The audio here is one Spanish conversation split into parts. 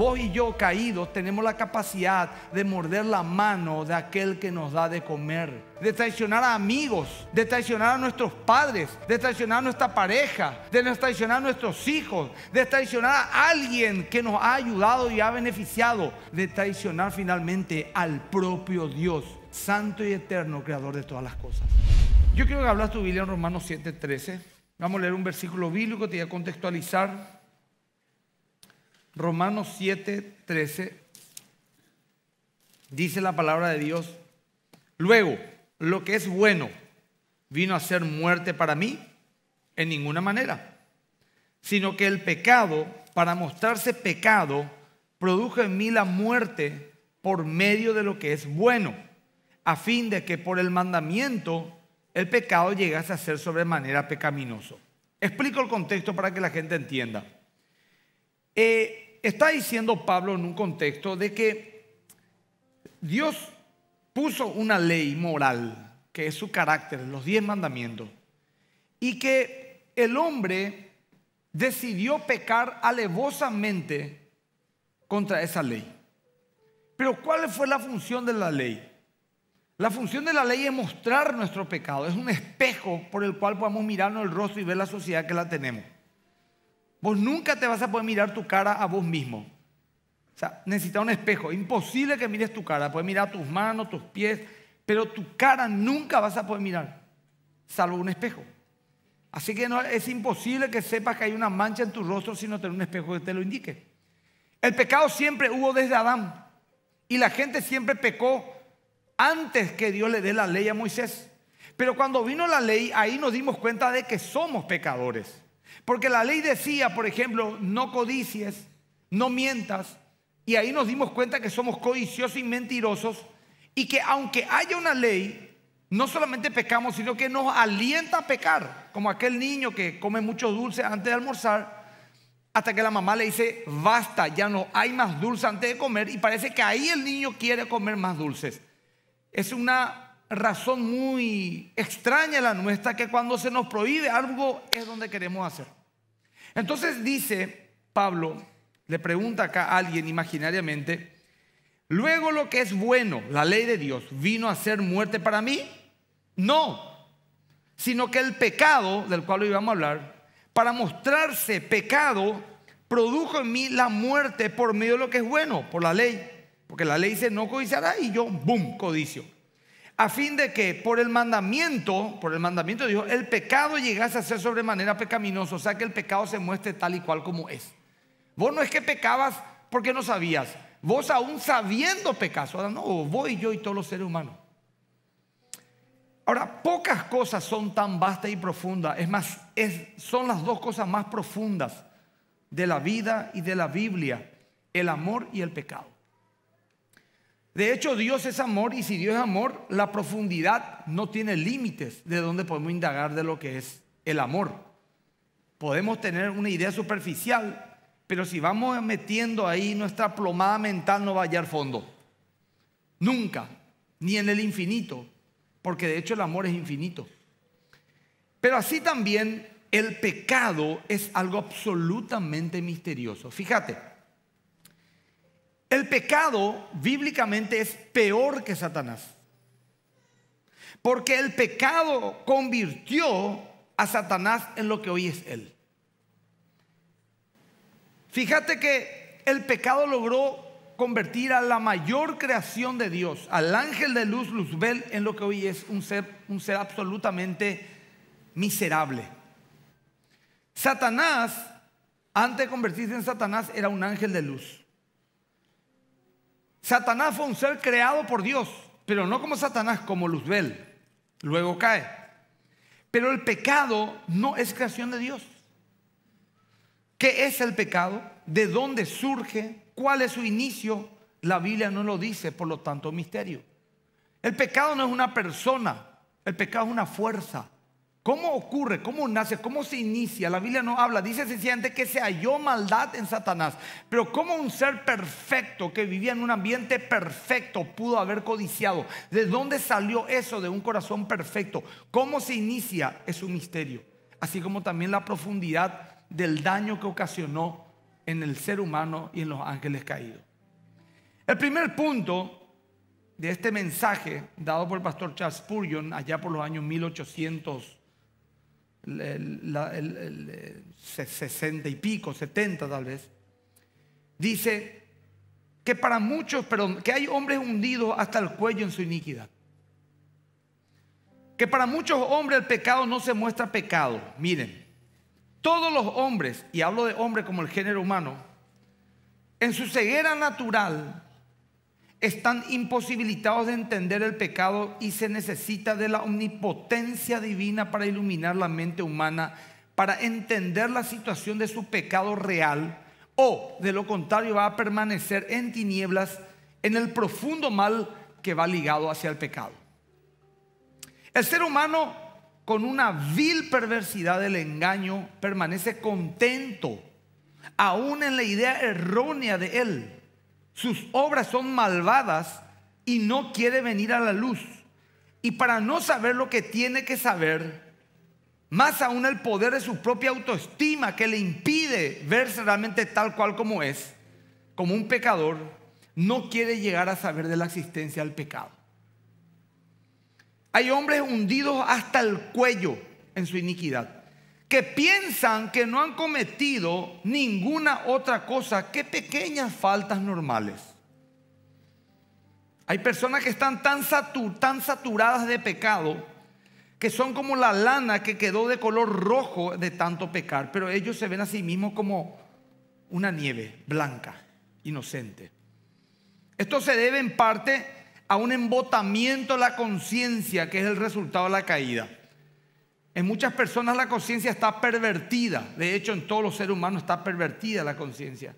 Vos y yo caídos tenemos la capacidad de morder la mano de aquel que nos da de comer, de traicionar a amigos, de traicionar a nuestros padres, de traicionar a nuestra pareja, de traicionar a nuestros hijos, de traicionar a alguien que nos ha ayudado y ha beneficiado, de traicionar finalmente al propio Dios, santo y eterno, creador de todas las cosas. Yo quiero que hablas tu Biblia en Romanos 7:13. Vamos a leer un versículo bíblico, te voy a contextualizar. Romanos 7, 13, dice la palabra de Dios, luego, lo que es bueno vino a ser muerte para mí en ninguna manera, sino que el pecado, para mostrarse pecado, produjo en mí la muerte por medio de lo que es bueno, a fin de que por el mandamiento el pecado llegase a ser sobremanera pecaminoso. Explico el contexto para que la gente entienda. Eh, está diciendo Pablo en un contexto de que Dios puso una ley moral, que es su carácter, los diez mandamientos, y que el hombre decidió pecar alevosamente contra esa ley. Pero ¿cuál fue la función de la ley? La función de la ley es mostrar nuestro pecado, es un espejo por el cual podemos mirarnos el rostro y ver la sociedad que la tenemos. Vos nunca te vas a poder mirar tu cara a vos mismo. O sea, necesitas un espejo. Imposible que mires tu cara. Puedes mirar tus manos, tus pies, pero tu cara nunca vas a poder mirar, salvo un espejo. Así que no, es imposible que sepas que hay una mancha en tu rostro si no tener un espejo que te lo indique. El pecado siempre hubo desde Adán y la gente siempre pecó antes que Dios le dé la ley a Moisés. Pero cuando vino la ley, ahí nos dimos cuenta de que somos pecadores. Porque la ley decía, por ejemplo, no codicies, no mientas, y ahí nos dimos cuenta que somos codiciosos y mentirosos, y que aunque haya una ley, no solamente pecamos, sino que nos alienta a pecar, como aquel niño que come mucho dulce antes de almorzar, hasta que la mamá le dice, basta, ya no hay más dulce antes de comer, y parece que ahí el niño quiere comer más dulces. Es una razón muy extraña la nuestra, que cuando se nos prohíbe algo es donde queremos hacer. Entonces dice Pablo, le pregunta acá a alguien imaginariamente, luego lo que es bueno, la ley de Dios, vino a ser muerte para mí? No, sino que el pecado, del cual hoy vamos a hablar, para mostrarse pecado, produjo en mí la muerte por medio de lo que es bueno, por la ley. Porque la ley dice no codiciará y yo, boom, codicio a fin de que por el mandamiento, por el mandamiento de Dios, el pecado llegase a ser sobremanera pecaminoso, o sea que el pecado se muestre tal y cual como es. Vos no es que pecabas porque no sabías, vos aún sabiendo pecas, ahora no, voy yo y todos los seres humanos. Ahora, pocas cosas son tan vastas y profundas, es más, son las dos cosas más profundas de la vida y de la Biblia, el amor y el pecado. De hecho, Dios es amor y si Dios es amor, la profundidad no tiene límites de donde podemos indagar de lo que es el amor. Podemos tener una idea superficial, pero si vamos metiendo ahí nuestra plomada mental no va a hallar fondo. Nunca, ni en el infinito, porque de hecho el amor es infinito. Pero así también el pecado es algo absolutamente misterioso. Fíjate, el pecado bíblicamente es peor que Satanás. Porque el pecado convirtió a Satanás en lo que hoy es él. Fíjate que el pecado logró convertir a la mayor creación de Dios, al ángel de luz Luzbel, en lo que hoy es un ser, un ser absolutamente miserable. Satanás, antes de convertirse en Satanás, era un ángel de luz. Satanás fue un ser creado por Dios, pero no como Satanás, como Luzbel. Luego cae. Pero el pecado no es creación de Dios. ¿Qué es el pecado? ¿De dónde surge? ¿Cuál es su inicio? La Biblia no lo dice, por lo tanto, misterio. El pecado no es una persona, el pecado es una fuerza. ¿Cómo ocurre? ¿Cómo nace? ¿Cómo se inicia? La Biblia no habla. Dice sencillamente que se halló maldad en Satanás. Pero ¿cómo un ser perfecto que vivía en un ambiente perfecto pudo haber codiciado? ¿De dónde salió eso de un corazón perfecto? ¿Cómo se inicia? Es un misterio. Así como también la profundidad del daño que ocasionó en el ser humano y en los ángeles caídos. El primer punto de este mensaje dado por el pastor Charles Spurgeon allá por los años 1800 eh, sesenta y pico, 70 tal vez, dice que para muchos, perdón, que hay hombres hundidos hasta el cuello en su iniquidad. Que para muchos hombres el pecado no se muestra pecado. Miren, todos los hombres, y hablo de hombres como el género humano, en su ceguera natural están imposibilitados de entender el pecado y se necesita de la omnipotencia divina para iluminar la mente humana, para entender la situación de su pecado real, o de lo contrario va a permanecer en tinieblas, en el profundo mal que va ligado hacia el pecado. El ser humano, con una vil perversidad del engaño, permanece contento, aún en la idea errónea de él sus obras son malvadas y no quiere venir a la luz. Y para no saber lo que tiene que saber, más aún el poder de su propia autoestima que le impide verse realmente tal cual como es, como un pecador, no quiere llegar a saber de la existencia del pecado. Hay hombres hundidos hasta el cuello en su iniquidad que piensan que no han cometido ninguna otra cosa que pequeñas faltas normales. Hay personas que están tan, saturadas de pecado que son como la lana que quedó de color rojo de tanto pecar, pero ellos se ven a sí mismos como una nieve blanca, inocente. Esto se debe en parte a un embotamiento de la conciencia que es el resultado de la caída. En muchas personas la conciencia está pervertida. De hecho, en todos los seres humanos está pervertida la conciencia.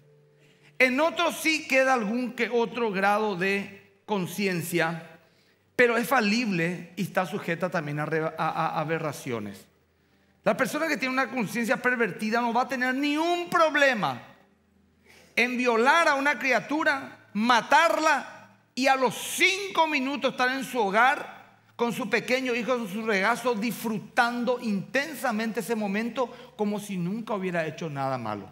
En otros sí queda algún que otro grado de conciencia, pero es falible y está sujeta también a, a aberraciones. La persona que tiene una conciencia pervertida no va a tener ni un problema en violar a una criatura, matarla y a los cinco minutos estar en su hogar con su pequeño hijo en su regazo, disfrutando intensamente ese momento como si nunca hubiera hecho nada malo.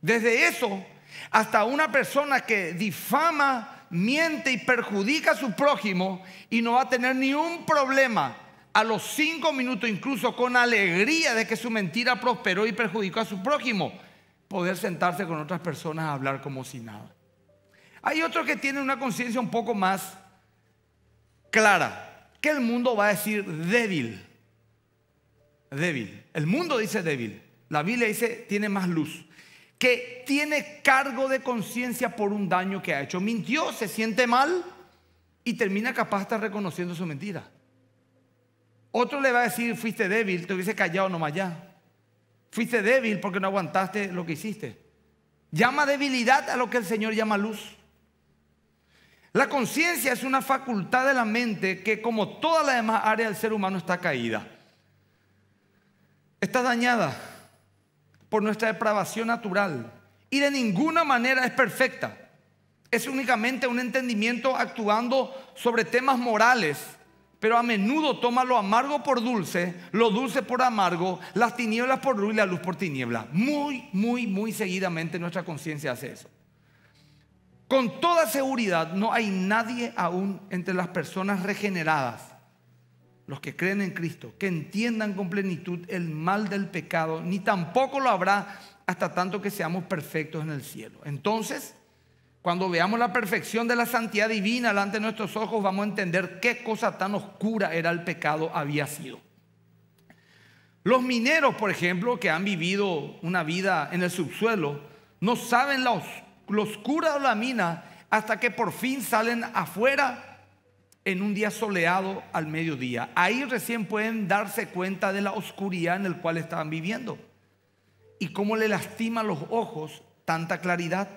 Desde eso hasta una persona que difama, miente y perjudica a su prójimo y no va a tener ni un problema a los cinco minutos, incluso con alegría de que su mentira prosperó y perjudicó a su prójimo, poder sentarse con otras personas a hablar como si nada. Hay otros que tienen una conciencia un poco más clara, que el mundo va a decir débil. Débil. El mundo dice débil. La Biblia dice tiene más luz. Que tiene cargo de conciencia por un daño que ha hecho. Mintió, se siente mal y termina capaz de estar reconociendo su mentira. Otro le va a decir, fuiste débil, te hubiese callado nomás ya. Fuiste débil porque no aguantaste lo que hiciste. Llama debilidad a lo que el Señor llama luz. La conciencia es una facultad de la mente que como toda la demás área del ser humano está caída. Está dañada por nuestra depravación natural y de ninguna manera es perfecta. Es únicamente un entendimiento actuando sobre temas morales, pero a menudo toma lo amargo por dulce, lo dulce por amargo, las tinieblas por luz y la luz por tiniebla. Muy, muy, muy seguidamente nuestra conciencia hace eso. Con toda seguridad no hay nadie aún entre las personas regeneradas, los que creen en Cristo, que entiendan con plenitud el mal del pecado, ni tampoco lo habrá hasta tanto que seamos perfectos en el cielo. Entonces, cuando veamos la perfección de la santidad divina delante de nuestros ojos, vamos a entender qué cosa tan oscura era el pecado había sido. Los mineros, por ejemplo, que han vivido una vida en el subsuelo, no saben la, oscuridad lo cura de la mina hasta que por fin salen afuera en un día soleado al mediodía. Ahí recién pueden darse cuenta de la oscuridad en la cual estaban viviendo y cómo le lastima los ojos tanta claridad,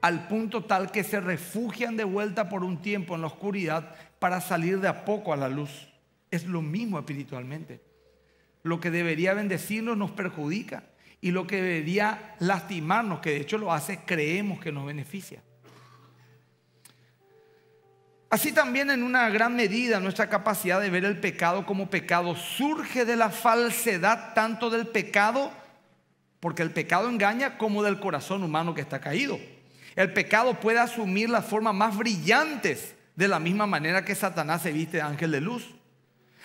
al punto tal que se refugian de vuelta por un tiempo en la oscuridad para salir de a poco a la luz. Es lo mismo espiritualmente. Lo que debería bendecirnos nos perjudica y lo que debería lastimarnos, que de hecho lo hace, creemos que nos beneficia. Así también en una gran medida nuestra capacidad de ver el pecado como pecado surge de la falsedad tanto del pecado, porque el pecado engaña, como del corazón humano que está caído. El pecado puede asumir las formas más brillantes de la misma manera que Satanás se viste de ángel de luz.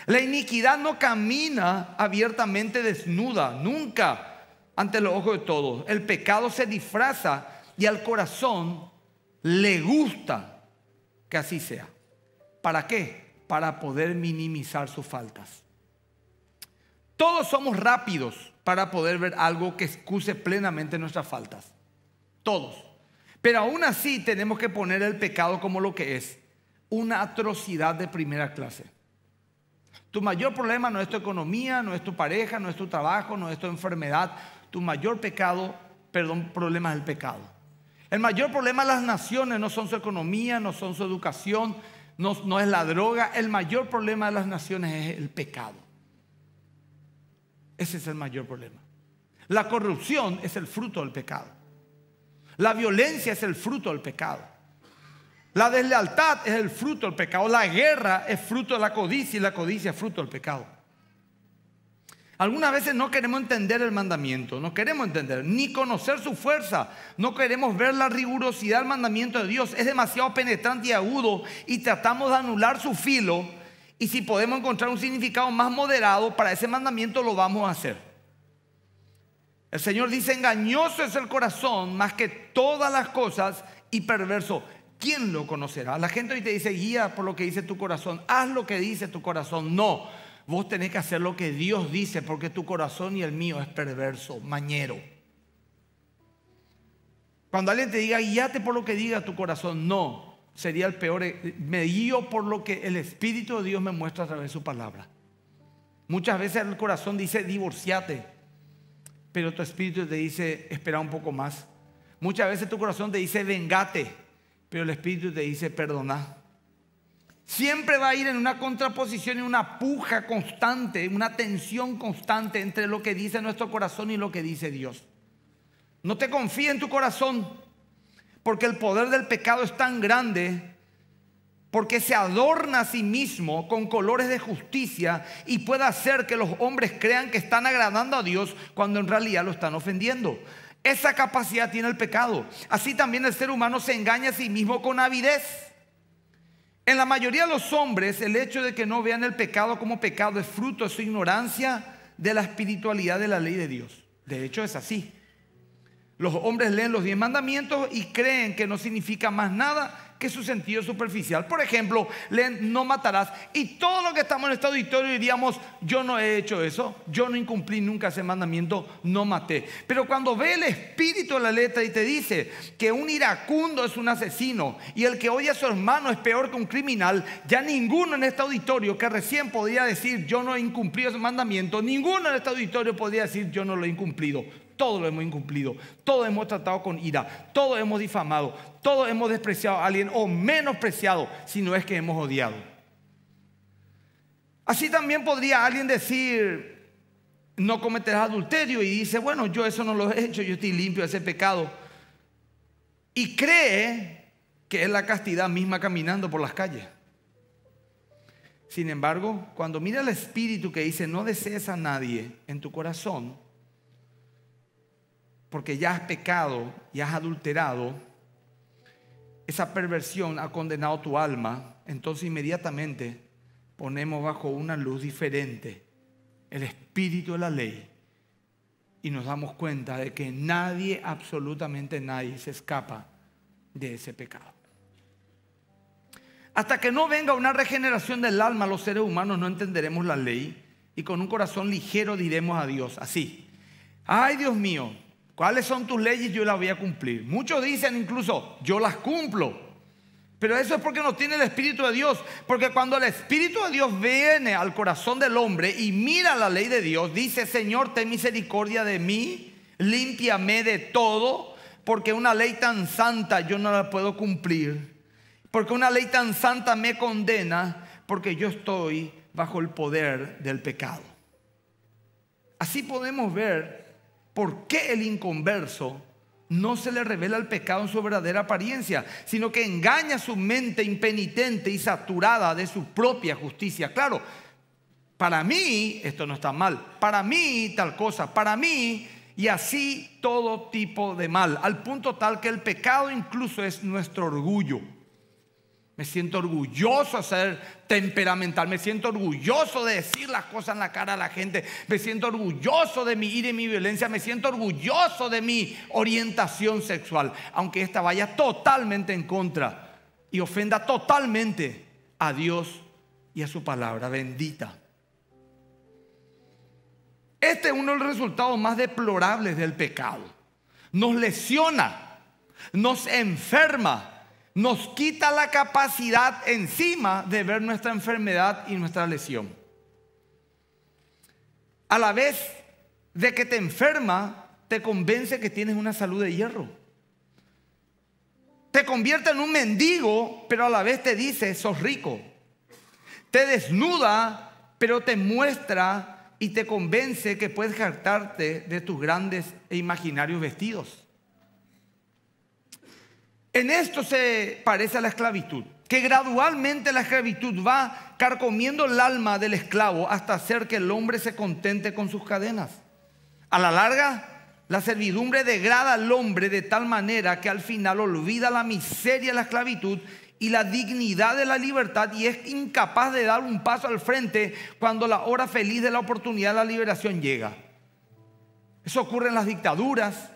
La iniquidad no camina abiertamente desnuda, nunca ante los ojos de todos. El pecado se disfraza y al corazón le gusta que así sea. ¿Para qué? Para poder minimizar sus faltas. Todos somos rápidos para poder ver algo que excuse plenamente nuestras faltas. Todos. Pero aún así tenemos que poner el pecado como lo que es. Una atrocidad de primera clase. Tu mayor problema no es tu economía, no es tu pareja, no es tu trabajo, no es tu enfermedad tu mayor pecado, perdón, problema es el pecado. El mayor problema de las naciones no son su economía, no son su educación, no, no es la droga. El mayor problema de las naciones es el pecado. Ese es el mayor problema. La corrupción es el fruto del pecado. La violencia es el fruto del pecado. La deslealtad es el fruto del pecado. La guerra es fruto de la codicia y la codicia es fruto del pecado. Algunas veces no queremos entender el mandamiento, no queremos entender, ni conocer su fuerza, no queremos ver la rigurosidad del mandamiento de Dios. Es demasiado penetrante y agudo y tratamos de anular su filo y si podemos encontrar un significado más moderado para ese mandamiento lo vamos a hacer. El Señor dice, engañoso es el corazón más que todas las cosas y perverso. ¿Quién lo conocerá? La gente hoy te dice, guía por lo que dice tu corazón, haz lo que dice tu corazón. No. Vos tenés que hacer lo que Dios dice porque tu corazón y el mío es perverso, mañero. Cuando alguien te diga, guíate por lo que diga tu corazón, no, sería el peor. Eh, me guío por lo que el Espíritu de Dios me muestra a través de su palabra. Muchas veces el corazón dice, divorciate, pero tu espíritu te dice, espera un poco más. Muchas veces tu corazón te dice, vengate, pero el espíritu te dice, perdona. Siempre va a ir en una contraposición, y una puja constante, una tensión constante entre lo que dice nuestro corazón y lo que dice Dios. No te confíes en tu corazón, porque el poder del pecado es tan grande, porque se adorna a sí mismo con colores de justicia y puede hacer que los hombres crean que están agradando a Dios cuando en realidad lo están ofendiendo. Esa capacidad tiene el pecado. Así también el ser humano se engaña a sí mismo con avidez en la mayoría de los hombres, el hecho de que no vean el pecado como pecado es fruto de su ignorancia de la espiritualidad de la ley de Dios. De hecho, es así. Los hombres leen los diez mandamientos y creen que no significa más nada que su sentido superficial. Por ejemplo, leen no matarás y todo lo que estamos en este auditorio diríamos, yo no he hecho eso, yo no incumplí nunca ese mandamiento, no maté. Pero cuando ve el espíritu de la letra y te dice que un iracundo es un asesino y el que oye a su hermano es peor que un criminal, ya ninguno en este auditorio que recién podía decir, yo no he incumplido ese mandamiento, ninguno en este auditorio podía decir, yo no lo he incumplido todo lo hemos incumplido, todo hemos tratado con ira, todo hemos difamado, todo hemos despreciado a alguien o menospreciado, si no es que hemos odiado. Así también podría alguien decir, no cometerás adulterio y dice, bueno, yo eso no lo he hecho, yo estoy limpio de ese pecado. Y cree que es la castidad misma caminando por las calles. Sin embargo, cuando mira el espíritu que dice, no desees a nadie en tu corazón, porque ya has pecado y has adulterado, esa perversión ha condenado tu alma, entonces inmediatamente ponemos bajo una luz diferente el espíritu de la ley y nos damos cuenta de que nadie, absolutamente nadie, se escapa de ese pecado. Hasta que no venga una regeneración del alma, los seres humanos no entenderemos la ley y con un corazón ligero diremos a Dios así, ay Dios mío, ¿Cuáles son tus leyes? Yo las voy a cumplir. Muchos dicen incluso, yo las cumplo. Pero eso es porque no tiene el Espíritu de Dios. Porque cuando el Espíritu de Dios viene al corazón del hombre y mira la ley de Dios, dice, Señor, ten misericordia de mí, límpiame de todo, porque una ley tan santa yo no la puedo cumplir. Porque una ley tan santa me condena, porque yo estoy bajo el poder del pecado. Así podemos ver ¿Por qué el inconverso no se le revela el pecado en su verdadera apariencia, sino que engaña su mente impenitente y saturada de su propia justicia? Claro, para mí esto no está mal, para mí tal cosa, para mí y así todo tipo de mal, al punto tal que el pecado incluso es nuestro orgullo. Me siento orgulloso de ser temperamental. Me siento orgulloso de decir las cosas en la cara a la gente. Me siento orgulloso de mi ira y mi violencia. Me siento orgulloso de mi orientación sexual. Aunque esta vaya totalmente en contra y ofenda totalmente a Dios y a su palabra bendita. Este es uno de los resultados más deplorables del pecado. Nos lesiona, nos enferma nos quita la capacidad encima de ver nuestra enfermedad y nuestra lesión. A la vez de que te enferma, te convence que tienes una salud de hierro. Te convierte en un mendigo, pero a la vez te dice, sos rico. Te desnuda, pero te muestra y te convence que puedes jactarte de tus grandes e imaginarios vestidos. En esto se parece a la esclavitud, que gradualmente la esclavitud va carcomiendo el alma del esclavo hasta hacer que el hombre se contente con sus cadenas. A la larga, la servidumbre degrada al hombre de tal manera que al final olvida la miseria de la esclavitud y la dignidad de la libertad y es incapaz de dar un paso al frente cuando la hora feliz de la oportunidad de la liberación llega. Eso ocurre en las dictaduras,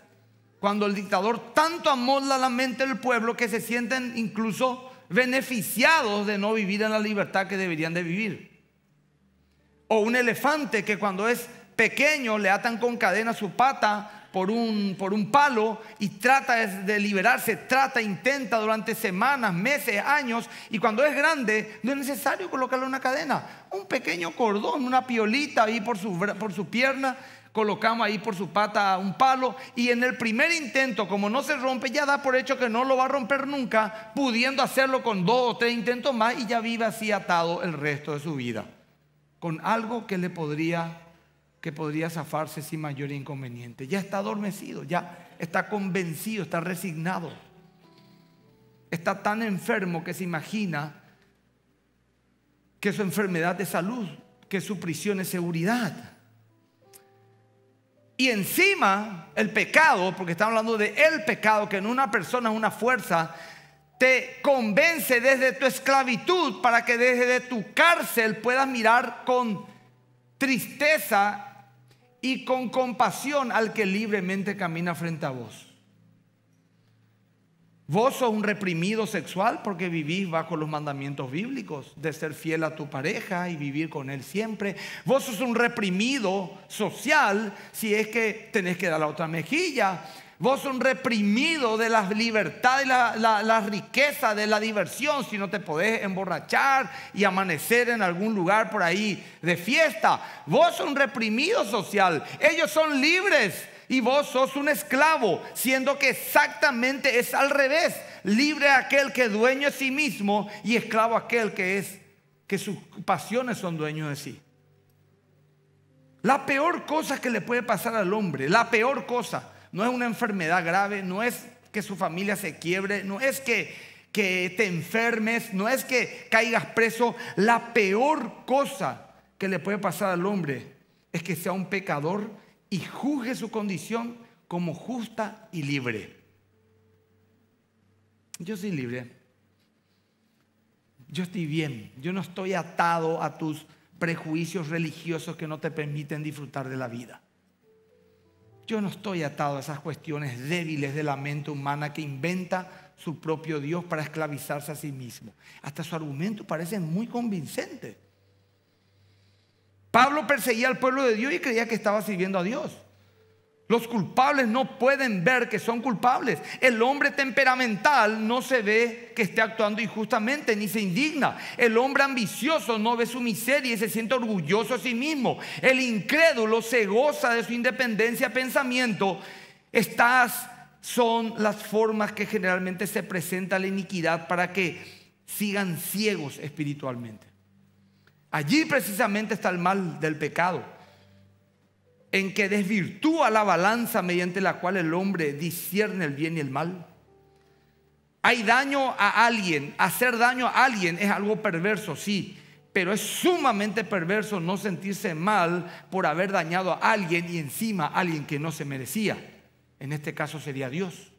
cuando el dictador tanto amó la mente del pueblo que se sienten incluso beneficiados de no vivir en la libertad que deberían de vivir. O un elefante que cuando es pequeño le atan con cadena su pata por un, por un palo y trata de liberarse, trata, intenta durante semanas, meses, años, y cuando es grande no es necesario colocarle una cadena, un pequeño cordón, una piolita ahí por su, por su pierna colocamos ahí por su pata un palo y en el primer intento, como no se rompe, ya da por hecho que no lo va a romper nunca, pudiendo hacerlo con dos o tres intentos más y ya vive así atado el resto de su vida, con algo que le podría que podría zafarse sin mayor inconveniente. Ya está adormecido, ya está convencido, está resignado. Está tan enfermo que se imagina que su enfermedad es salud, que su prisión es seguridad. Y encima el pecado, porque estamos hablando de el pecado, que en una persona es una fuerza, te convence desde tu esclavitud para que desde tu cárcel puedas mirar con tristeza y con compasión al que libremente camina frente a vos. Vos sos un reprimido sexual porque vivís bajo los mandamientos bíblicos de ser fiel a tu pareja y vivir con él siempre. Vos sos un reprimido social si es que tenés que dar la otra mejilla. Vos sos un reprimido de la libertad la, la, la riqueza, de la diversión, si no te podés emborrachar y amanecer en algún lugar por ahí de fiesta. Vos sos un reprimido social. Ellos son libres y vos sos un esclavo, siendo que exactamente es al revés. Libre aquel que dueño de sí mismo y esclavo aquel que es que sus pasiones son dueños de sí. La peor cosa que le puede pasar al hombre, la peor cosa, no es una enfermedad grave, no es que su familia se quiebre, no es que, que te enfermes, no es que caigas preso. La peor cosa que le puede pasar al hombre es que sea un pecador y juzgue su condición como justa y libre. Yo soy libre. Yo estoy bien. Yo no estoy atado a tus prejuicios religiosos que no te permiten disfrutar de la vida. Yo no estoy atado a esas cuestiones débiles de la mente humana que inventa su propio Dios para esclavizarse a sí mismo. Hasta su argumento parece muy convincente. Pablo perseguía al pueblo de Dios y creía que estaba sirviendo a Dios. Los culpables no pueden ver que son culpables. El hombre temperamental no se ve que esté actuando injustamente ni se indigna. El hombre ambicioso no ve su miseria y se siente orgulloso a sí mismo. El incrédulo se goza de su independencia, pensamiento. Estas son las formas que generalmente se presenta la iniquidad para que sigan ciegos espiritualmente. Allí precisamente está el mal del pecado, en que desvirtúa la balanza mediante la cual el hombre discierne el bien y el mal. Hay daño a alguien, hacer daño a alguien es algo perverso, sí, pero es sumamente perverso no sentirse mal por haber dañado a alguien y encima a alguien que no se merecía. En este caso sería Dios.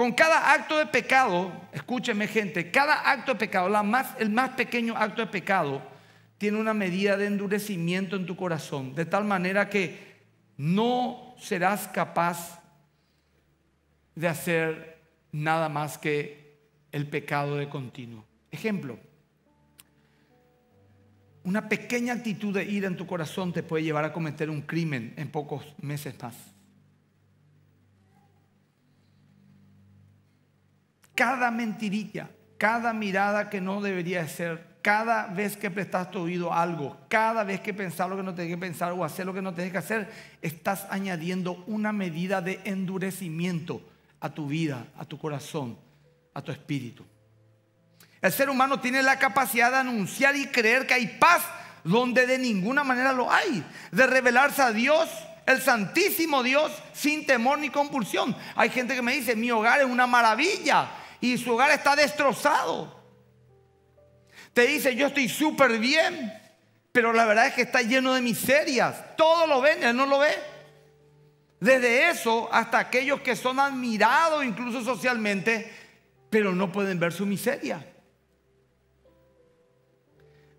Con cada acto de pecado, escúcheme gente, cada acto de pecado, la más, el más pequeño acto de pecado, tiene una medida de endurecimiento en tu corazón, de tal manera que no serás capaz de hacer nada más que el pecado de continuo. Ejemplo, una pequeña actitud de ira en tu corazón te puede llevar a cometer un crimen en pocos meses más. cada mentirilla, cada mirada que no debería ser, cada vez que prestas tu oído a algo, cada vez que pensás lo que no tenés que pensar o hacer lo que no tenés que hacer, estás añadiendo una medida de endurecimiento a tu vida, a tu corazón, a tu espíritu. El ser humano tiene la capacidad de anunciar y creer que hay paz donde de ninguna manera lo hay, de revelarse a Dios, el santísimo Dios, sin temor ni compulsión. Hay gente que me dice, mi hogar es una maravilla, y su hogar está destrozado. Te dice, yo estoy súper bien, pero la verdad es que está lleno de miserias. Todo lo ven, él no lo ve. Desde eso hasta aquellos que son admirados incluso socialmente, pero no pueden ver su miseria.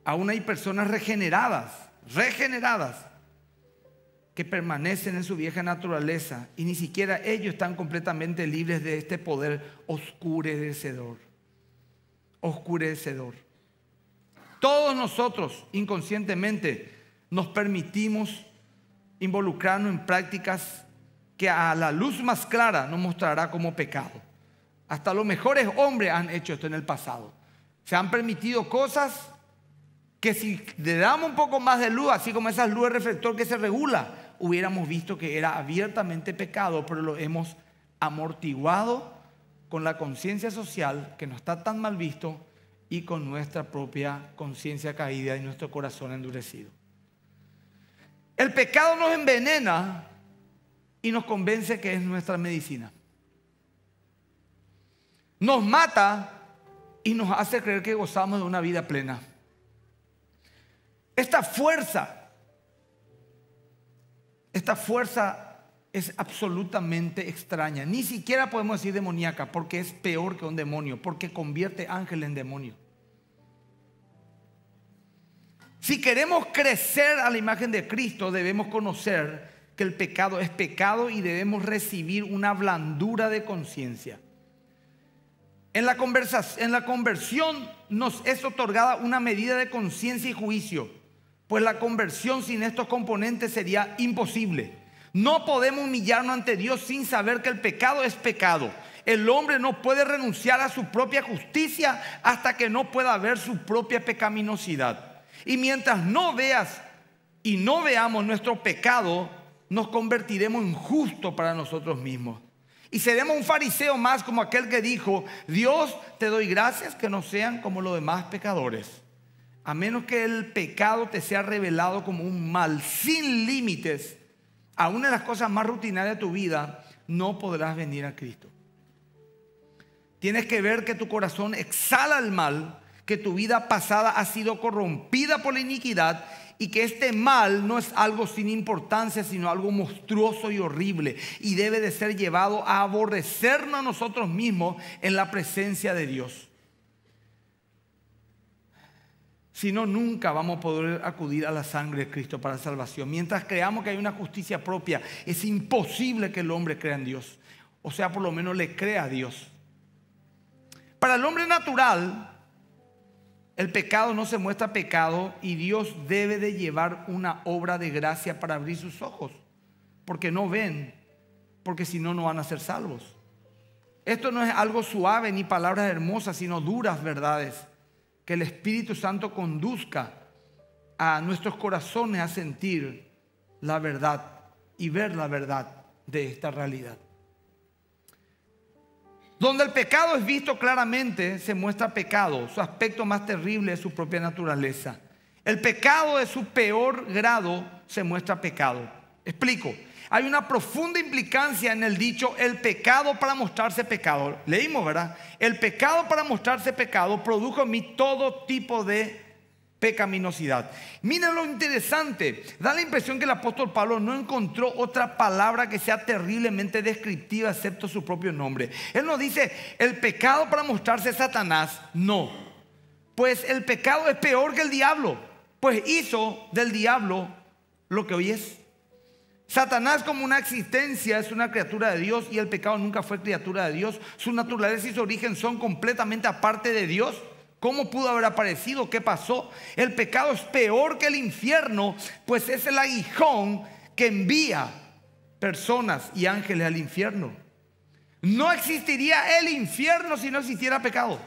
Aún hay personas regeneradas, regeneradas, que permanecen en su vieja naturaleza y ni siquiera ellos están completamente libres de este poder oscurecedor. Oscurecedor. Todos nosotros inconscientemente nos permitimos involucrarnos en prácticas que a la luz más clara nos mostrará como pecado. Hasta los mejores hombres han hecho esto en el pasado. Se han permitido cosas que si le damos un poco más de luz, así como esas luces reflector que se regula, hubiéramos visto que era abiertamente pecado, pero lo hemos amortiguado con la conciencia social que no está tan mal visto y con nuestra propia conciencia caída y nuestro corazón endurecido. El pecado nos envenena y nos convence que es nuestra medicina. Nos mata y nos hace creer que gozamos de una vida plena. Esta fuerza esta fuerza es absolutamente extraña. Ni siquiera podemos decir demoníaca porque es peor que un demonio, porque convierte ángel en demonio. Si queremos crecer a la imagen de Cristo, debemos conocer que el pecado es pecado y debemos recibir una blandura de conciencia. En, la, conversión nos es otorgada una medida de conciencia y juicio pues la conversión sin estos componentes sería imposible. No podemos humillarnos ante Dios sin saber que el pecado es pecado. El hombre no puede renunciar a su propia justicia hasta que no pueda ver su propia pecaminosidad. Y mientras no veas y no veamos nuestro pecado, nos convertiremos en justo para nosotros mismos. Y seremos un fariseo más como aquel que dijo, Dios te doy gracias que no sean como los demás pecadores a menos que el pecado te sea revelado como un mal sin límites, a una de las cosas más rutinarias de tu vida, no podrás venir a Cristo. Tienes que ver que tu corazón exhala el mal, que tu vida pasada ha sido corrompida por la iniquidad y que este mal no es algo sin importancia, sino algo monstruoso y horrible y debe de ser llevado a aborrecernos a nosotros mismos en la presencia de Dios. Si no, nunca vamos a poder acudir a la sangre de Cristo para salvación. Mientras creamos que hay una justicia propia, es imposible que el hombre crea en Dios. O sea, por lo menos le crea a Dios. Para el hombre natural, el pecado no se muestra pecado y Dios debe de llevar una obra de gracia para abrir sus ojos. Porque no ven, porque si no, no van a ser salvos. Esto no es algo suave ni palabras hermosas, sino duras verdades que el Espíritu Santo conduzca a nuestros corazones a sentir la verdad y ver la verdad de esta realidad. Donde el pecado es visto claramente, se muestra pecado, su aspecto más terrible es su propia naturaleza. El pecado de su peor grado se muestra pecado. Explico, hay una profunda implicancia en el dicho el pecado para mostrarse pecado. Leímos, ¿verdad? El pecado para mostrarse pecado produjo en mí todo tipo de pecaminosidad. Miren lo interesante, da la impresión que el apóstol Pablo no encontró otra palabra que sea terriblemente descriptiva excepto su propio nombre. Él nos dice, el pecado para mostrarse Satanás, no. Pues el pecado es peor que el diablo, pues hizo del diablo lo que hoy es. Satanás como una existencia es una criatura de Dios y el pecado nunca fue criatura de Dios. Su naturaleza y su origen son completamente aparte de Dios. ¿Cómo pudo haber aparecido? ¿Qué pasó? El pecado es peor que el infierno, pues es el aguijón que envía personas y ángeles al infierno. No existiría el infierno si no existiera pecado.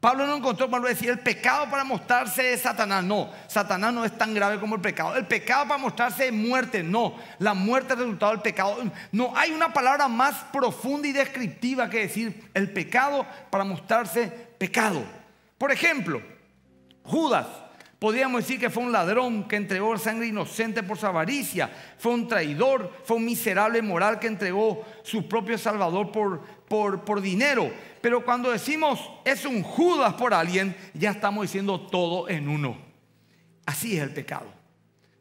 Pablo no encontró, Pablo decir el pecado para mostrarse es Satanás. No, Satanás no es tan grave como el pecado. El pecado para mostrarse es muerte. No, la muerte es resultado del pecado. No hay una palabra más profunda y descriptiva que decir el pecado para mostrarse pecado. Por ejemplo, Judas Podríamos decir que fue un ladrón que entregó sangre inocente por su avaricia, fue un traidor, fue un miserable moral que entregó su propio Salvador por, por, por dinero. Pero cuando decimos es un Judas por alguien, ya estamos diciendo todo en uno. Así es el pecado.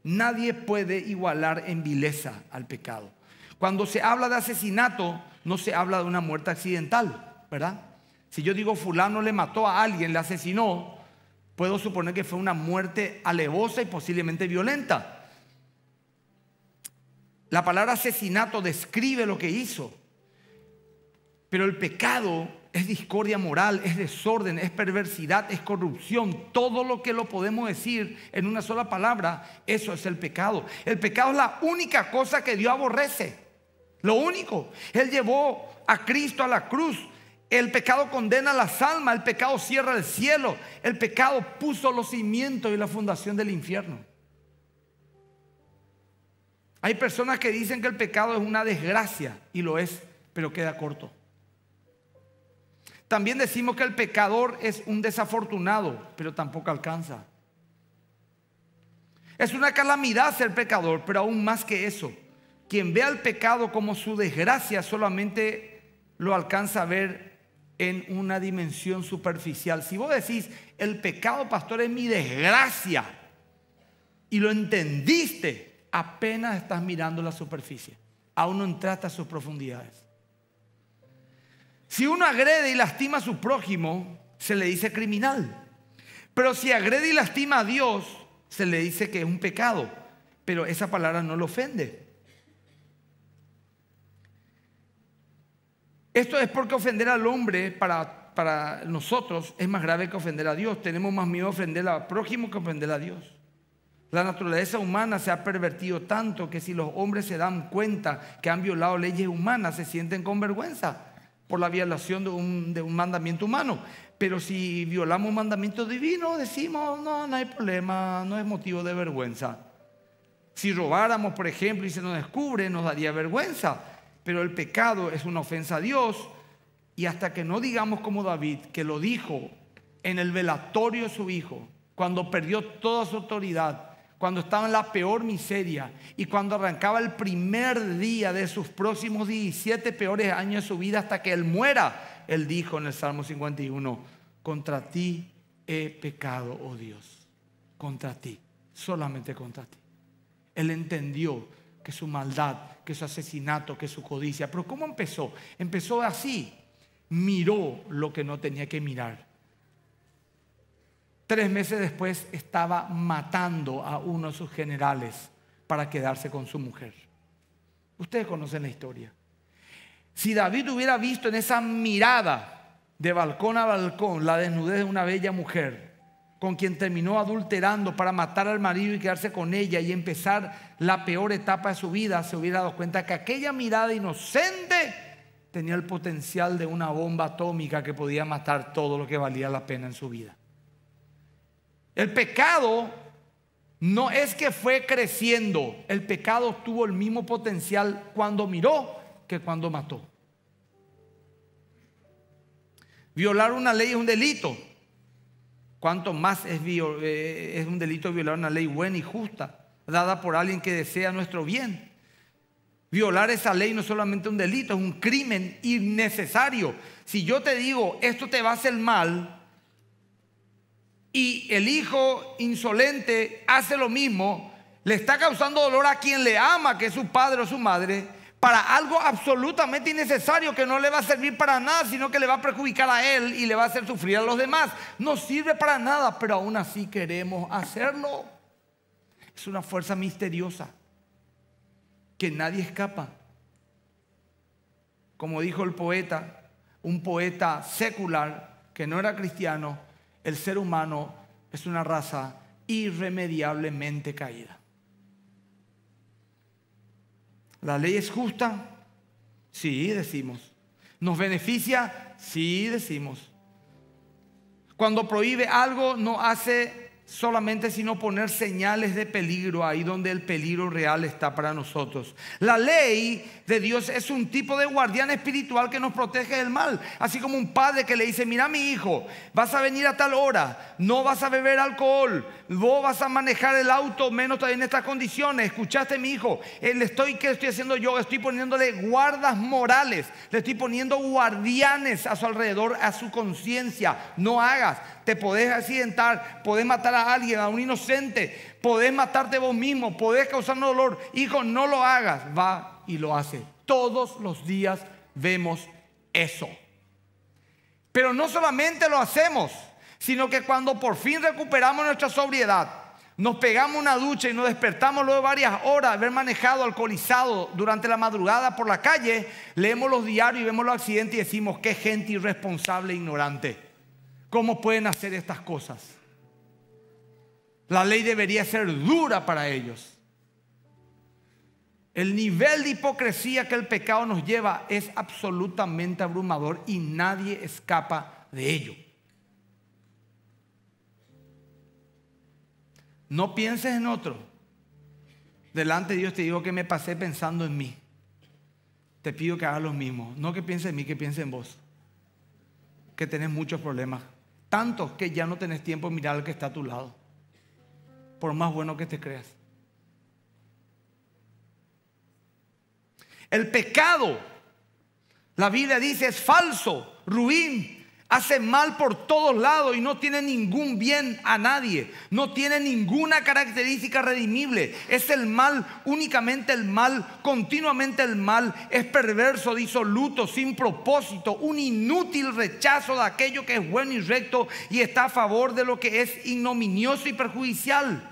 Nadie puede igualar en vileza al pecado. Cuando se habla de asesinato, no se habla de una muerte accidental, ¿verdad? Si yo digo fulano le mató a alguien, le asesinó, puedo suponer que fue una muerte alevosa y posiblemente violenta. La palabra asesinato describe lo que hizo, pero el pecado es discordia moral, es desorden, es perversidad, es corrupción. Todo lo que lo podemos decir en una sola palabra, eso es el pecado. El pecado es la única cosa que Dios aborrece. Lo único. Él llevó a Cristo a la cruz el pecado condena las almas, el pecado cierra el cielo, el pecado puso los cimientos y la fundación del infierno. Hay personas que dicen que el pecado es una desgracia y lo es, pero queda corto. También decimos que el pecador es un desafortunado, pero tampoco alcanza. Es una calamidad ser pecador, pero aún más que eso, quien ve al pecado como su desgracia solamente lo alcanza a ver en una dimensión superficial. Si vos decís, el pecado, pastor, es mi desgracia, y lo entendiste, apenas estás mirando la superficie, aún no entraste a sus profundidades. Si uno agrede y lastima a su prójimo, se le dice criminal. Pero si agrede y lastima a Dios, se le dice que es un pecado. Pero esa palabra no lo ofende. Esto es porque ofender al hombre para, nosotros es más grave que ofender a Dios. Tenemos más miedo a ofender al prójimo que ofender a Dios. La naturaleza humana se ha pervertido tanto que si los hombres se dan cuenta que han violado leyes humanas, se sienten con vergüenza por la violación de un, de un mandamiento humano. Pero si violamos un mandamiento divino, decimos, no, no hay problema, no es motivo de vergüenza. Si robáramos, por ejemplo, y se nos descubre, nos daría vergüenza pero el pecado es una ofensa a Dios. Y hasta que no digamos como David, que lo dijo en el velatorio de su hijo, cuando perdió toda su autoridad, cuando estaba en la peor miseria y cuando arrancaba el primer día de sus próximos 17 peores años de su vida hasta que él muera, él dijo en el Salmo 51, contra ti he pecado, oh Dios, contra ti, solamente contra ti. Él entendió que su maldad, que su asesinato, que su codicia. Pero ¿cómo empezó? Empezó así. Miró lo que no tenía que mirar. Tres meses después estaba matando a uno de sus generales para quedarse con su mujer. Ustedes conocen la historia. Si David hubiera visto en esa mirada de balcón a balcón la desnudez de una bella mujer, con quien terminó adulterando para matar al marido y quedarse con ella y empezar la peor etapa de su vida, se hubiera dado cuenta que aquella mirada inocente tenía el potencial de una bomba atómica que podía matar todo lo que valía la pena en su vida. El pecado no es que fue creciendo, el pecado tuvo el mismo potencial cuando miró que cuando mató. Violar una ley es un delito, Cuanto más es, eh, es un delito violar una ley buena y justa, dada por alguien que desea nuestro bien. Violar esa ley no es solamente un delito, es un crimen innecesario. Si yo te digo, esto te va a hacer mal, y el hijo insolente hace lo mismo, le está causando dolor a quien le ama, que es su padre o su madre, para algo absolutamente innecesario que no le va a servir para nada, sino que le va a perjudicar a él y le va a hacer sufrir a los demás. No sirve para nada, pero aún así queremos hacerlo. Es una fuerza misteriosa que nadie escapa. Como dijo el poeta, un poeta secular que no era cristiano, el ser humano es una raza irremediablemente caída. ¿La ley es justa? Sí, decimos. ¿Nos beneficia? Sí, decimos. Cuando prohíbe algo, no hace solamente sino poner señales de peligro ahí donde el peligro real está para nosotros. La ley de Dios es un tipo de guardián espiritual que nos protege del mal, así como un padre que le dice, mira mi hijo, vas a venir a tal hora, no vas a beber alcohol, No vas a manejar el auto, menos todavía en estas condiciones, escuchaste mi hijo, le estoy, ¿qué estoy haciendo yo? Estoy poniéndole guardas morales, le estoy poniendo guardianes a su alrededor, a su conciencia, no hagas, te podés accidentar, podés matar a alguien, a un inocente, podés matarte vos mismo, podés causar dolor. Hijo, no lo hagas. Va y lo hace. Todos los días vemos eso. Pero no solamente lo hacemos, sino que cuando por fin recuperamos nuestra sobriedad, nos pegamos una ducha y nos despertamos luego de varias horas haber manejado alcoholizado durante la madrugada por la calle, leemos los diarios y vemos los accidentes y decimos, qué gente irresponsable e ignorante. ¿Cómo pueden hacer estas cosas? La ley debería ser dura para ellos. El nivel de hipocresía que el pecado nos lleva es absolutamente abrumador y nadie escapa de ello. No pienses en otro. Delante de Dios te digo que me pasé pensando en mí. Te pido que hagas lo mismo. No que pienses en mí, que pienses en vos. Que tenés muchos problemas. Tanto que ya no tenés tiempo de mirar al que está a tu lado. Por más bueno que te creas. El pecado, la Biblia dice, es falso, ruin, hace mal por todos lados y no tiene ningún bien a nadie, no tiene ninguna característica redimible, es el mal, únicamente el mal, continuamente el mal, es perverso, disoluto, sin propósito, un inútil rechazo de aquello que es bueno y recto y está a favor de lo que es ignominioso y perjudicial.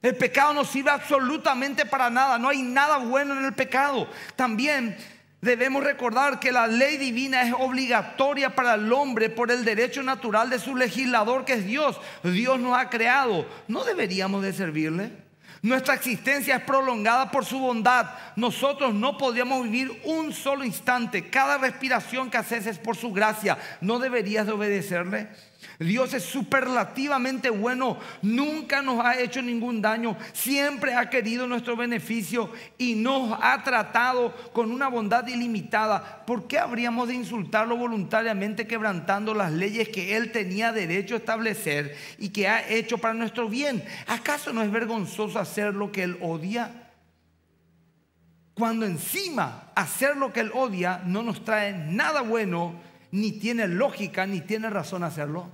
El pecado no sirve absolutamente para nada, no hay nada bueno en el pecado. También Debemos recordar que la ley divina es obligatoria para el hombre por el derecho natural de su legislador que es Dios. Dios nos ha creado. ¿No deberíamos de servirle? Nuestra existencia es prolongada por su bondad. Nosotros no podríamos vivir un solo instante. Cada respiración que haces es por su gracia. ¿No deberías de obedecerle? Dios es superlativamente bueno, nunca nos ha hecho ningún daño, siempre ha querido nuestro beneficio y nos ha tratado con una bondad ilimitada. ¿Por qué habríamos de insultarlo voluntariamente quebrantando las leyes que Él tenía derecho a establecer y que ha hecho para nuestro bien? ¿Acaso no es vergonzoso hacer lo que Él odia? Cuando encima hacer lo que Él odia no nos trae nada bueno, ni tiene lógica, ni tiene razón hacerlo.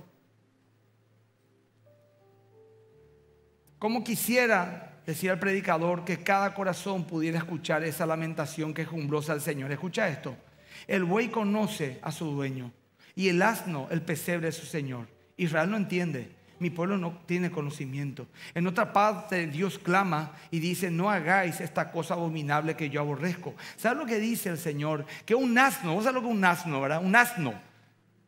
¿Cómo quisiera, decía el predicador, que cada corazón pudiera escuchar esa lamentación que quejumbrosa al Señor? Escucha esto. El buey conoce a su dueño y el asno el pesebre de su Señor. Israel no entiende. Mi pueblo no tiene conocimiento. En otra parte Dios clama y dice, no hagáis esta cosa abominable que yo aborrezco. ¿Sabes lo que dice el Señor? Que un asno, vos sabés lo que es un asno, ¿verdad? Un asno.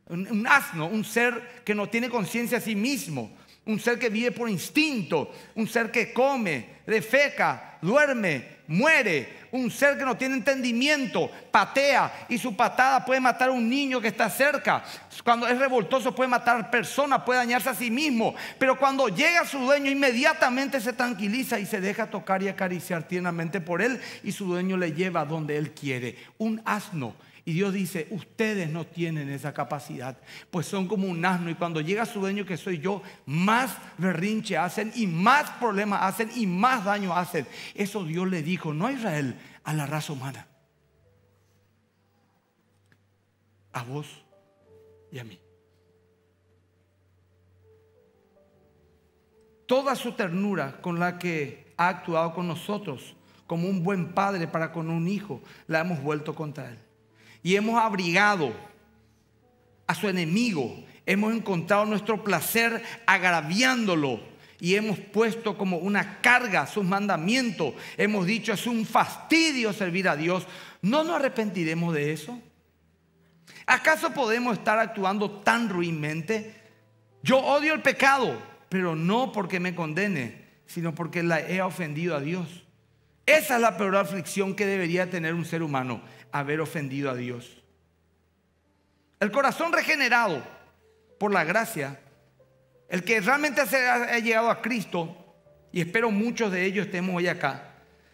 Un, asno, un ser que no tiene conciencia a sí mismo un ser que vive por instinto, un ser que come, defeca, duerme, muere, un ser que no tiene entendimiento, patea y su patada puede matar a un niño que está cerca. Cuando es revoltoso puede matar personas, puede dañarse a sí mismo, pero cuando llega su dueño inmediatamente se tranquiliza y se deja tocar y acariciar tiernamente por él y su dueño le lleva donde él quiere. Un asno y Dios dice, ustedes no tienen esa capacidad, pues son como un asno y cuando llega su dueño que soy yo, más berrinche hacen y más problemas hacen y más daño hacen. Eso Dios le dijo, no a Israel, a la raza humana, a vos y a mí. Toda su ternura con la que ha actuado con nosotros, como un buen padre para con un hijo, la hemos vuelto contra él y hemos abrigado a su enemigo, hemos encontrado nuestro placer agraviándolo y hemos puesto como una carga sus mandamientos. Hemos dicho, es un fastidio servir a Dios. ¿No nos arrepentiremos de eso? ¿Acaso podemos estar actuando tan ruinmente? Yo odio el pecado, pero no porque me condene, sino porque la he ofendido a Dios. Esa es la peor aflicción que debería tener un ser humano, haber ofendido a Dios. El corazón regenerado por la gracia, el que realmente se ha llegado a Cristo, y espero muchos de ellos estemos hoy acá,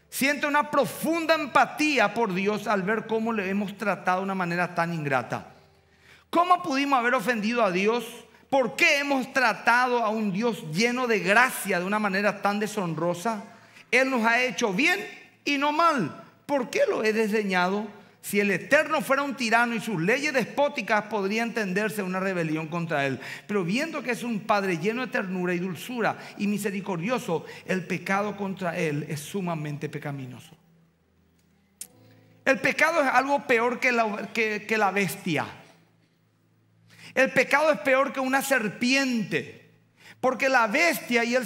siente una profunda empatía por Dios al ver cómo le hemos tratado de una manera tan ingrata. ¿Cómo pudimos haber ofendido a Dios? ¿Por qué hemos tratado a un Dios lleno de gracia de una manera tan deshonrosa? Él nos ha hecho bien y no mal. ¿Por qué lo he desdeñado? Si el Eterno fuera un tirano y sus leyes despóticas, podría entenderse una rebelión contra él. Pero viendo que es un Padre lleno de ternura y dulzura y misericordioso, el pecado contra él es sumamente pecaminoso. El pecado es algo peor que la, la bestia. El pecado es peor que una serpiente. Porque la bestia y el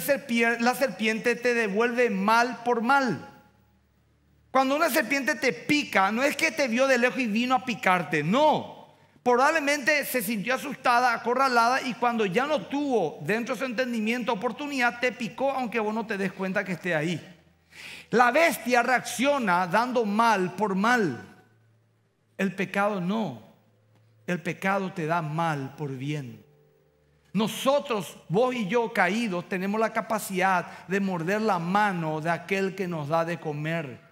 la serpiente te devuelve mal por mal. Cuando una serpiente te pica, no es que te vio de lejos y vino a picarte, no. Probablemente se sintió asustada, acorralada y cuando ya no tuvo dentro de su entendimiento oportunidad, te picó aunque vos no te des cuenta que esté ahí. La bestia reacciona dando mal por mal. El pecado no. El pecado te da mal por bien. Nosotros, vos y yo caídos, tenemos la capacidad de morder la mano de aquel que nos da de comer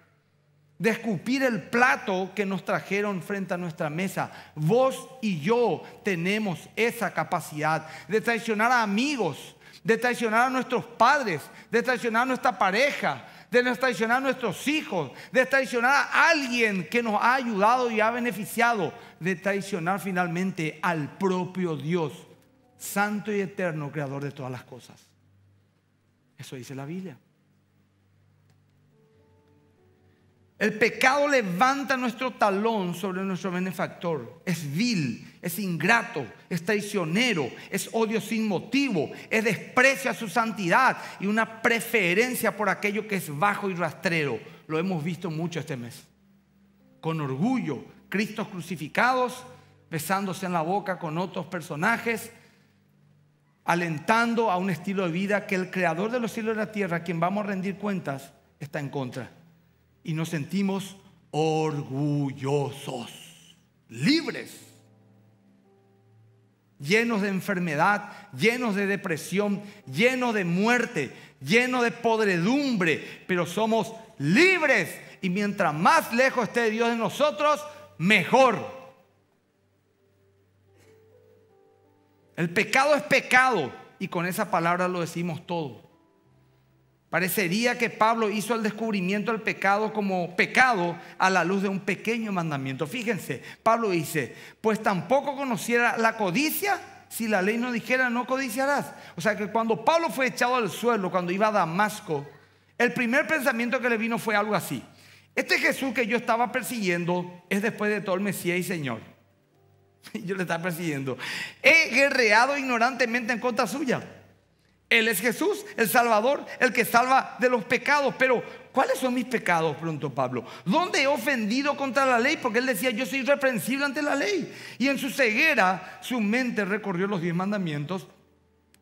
de escupir el plato que nos trajeron frente a nuestra mesa. Vos y yo tenemos esa capacidad de traicionar a amigos, de traicionar a nuestros padres, de traicionar a nuestra pareja, de traicionar a nuestros hijos, de traicionar a alguien que nos ha ayudado y ha beneficiado, de traicionar finalmente al propio Dios, santo y eterno, creador de todas las cosas. Eso dice la Biblia. El pecado levanta nuestro talón sobre nuestro benefactor. Es vil, es ingrato, es traicionero, es odio sin motivo, es desprecio a su santidad y una preferencia por aquello que es bajo y rastrero. Lo hemos visto mucho este mes. Con orgullo, Cristos crucificados, besándose en la boca con otros personajes, alentando a un estilo de vida que el creador de los cielos y la tierra, a quien vamos a rendir cuentas, está en contra y nos sentimos orgullosos, libres, llenos de enfermedad, llenos de depresión, llenos de muerte, llenos de podredumbre, pero somos libres y mientras más lejos esté Dios de nosotros, mejor. El pecado es pecado y con esa palabra lo decimos todo. Parecería que Pablo hizo el descubrimiento del pecado como pecado a la luz de un pequeño mandamiento. Fíjense, Pablo dice, pues tampoco conociera la codicia si la ley no dijera no codiciarás. O sea que cuando Pablo fue echado al suelo, cuando iba a Damasco, el primer pensamiento que le vino fue algo así. Este Jesús que yo estaba persiguiendo es después de todo el Mesías y Señor. Yo le estaba persiguiendo. He guerreado ignorantemente en contra suya. Él es Jesús, el Salvador, el que salva de los pecados. Pero, ¿cuáles son mis pecados? Preguntó Pablo. ¿Dónde he ofendido contra la ley? Porque él decía, yo soy irreprensible ante la ley. Y en su ceguera, su mente recorrió los diez mandamientos.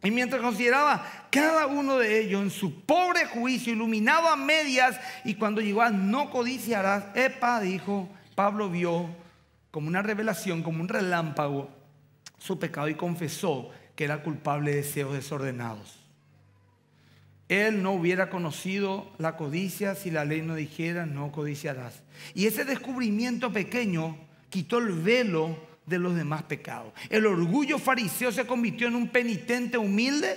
Y mientras consideraba cada uno de ellos en su pobre juicio, iluminaba a medias, y cuando llegó a no codiciarás, epa, dijo, Pablo vio como una revelación, como un relámpago, su pecado y confesó que era culpable de deseos desordenados. Él no hubiera conocido la codicia si la ley no dijera, no codiciarás. Y ese descubrimiento pequeño quitó el velo de los demás pecados. El orgullo fariseo se convirtió en un penitente humilde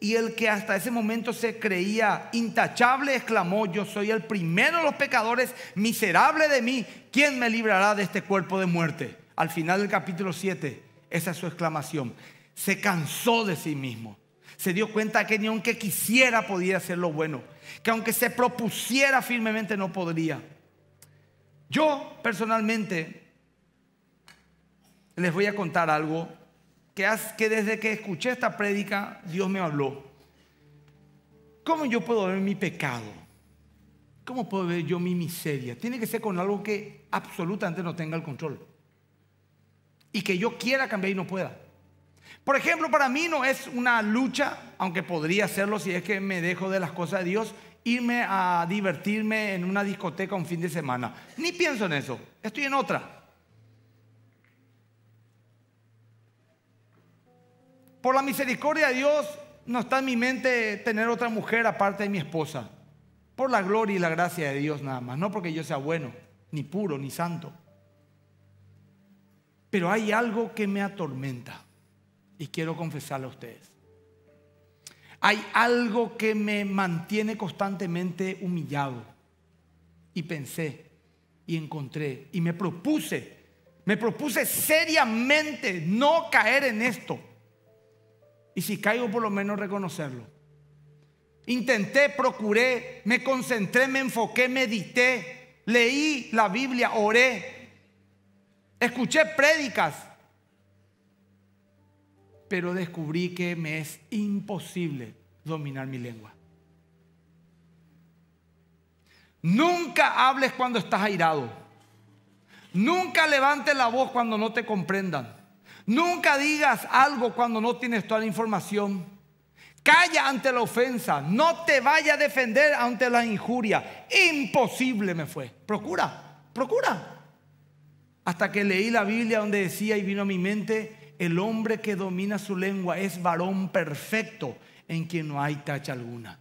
y el que hasta ese momento se creía intachable exclamó, yo soy el primero de los pecadores, miserable de mí, ¿quién me librará de este cuerpo de muerte? Al final del capítulo 7, esa es su exclamación se cansó de sí mismo. Se dio cuenta que ni aunque quisiera podía hacer lo bueno, que aunque se propusiera firmemente no podría. Yo personalmente les voy a contar algo que, que desde que escuché esta prédica Dios me habló. ¿Cómo yo puedo ver mi pecado? ¿Cómo puedo ver yo mi miseria? Tiene que ser con algo que absolutamente no tenga el control. Y que yo quiera cambiar y no pueda. Por ejemplo, para mí no es una lucha, aunque podría serlo si es que me dejo de las cosas de Dios, irme a divertirme en una discoteca un fin de semana. Ni pienso en eso, estoy en otra. Por la misericordia de Dios no está en mi mente tener otra mujer aparte de mi esposa. Por la gloria y la gracia de Dios nada más, no porque yo sea bueno, ni puro, ni santo. Pero hay algo que me atormenta y quiero confesarle a ustedes. Hay algo que me mantiene constantemente humillado. Y pensé y encontré y me propuse, me propuse seriamente no caer en esto. Y si caigo, por lo menos reconocerlo. Intenté, procuré, me concentré, me enfoqué, medité, leí la Biblia, oré, escuché prédicas, pero descubrí que me es imposible dominar mi lengua. Nunca hables cuando estás airado. Nunca levantes la voz cuando no te comprendan. Nunca digas algo cuando no tienes toda la información. Calla ante la ofensa. No te vaya a defender ante la injuria. Imposible me fue. Procura, procura. Hasta que leí la Biblia donde decía y vino a mi mente, el hombre que domina su lengua es varón perfecto en quien no hay tacha alguna.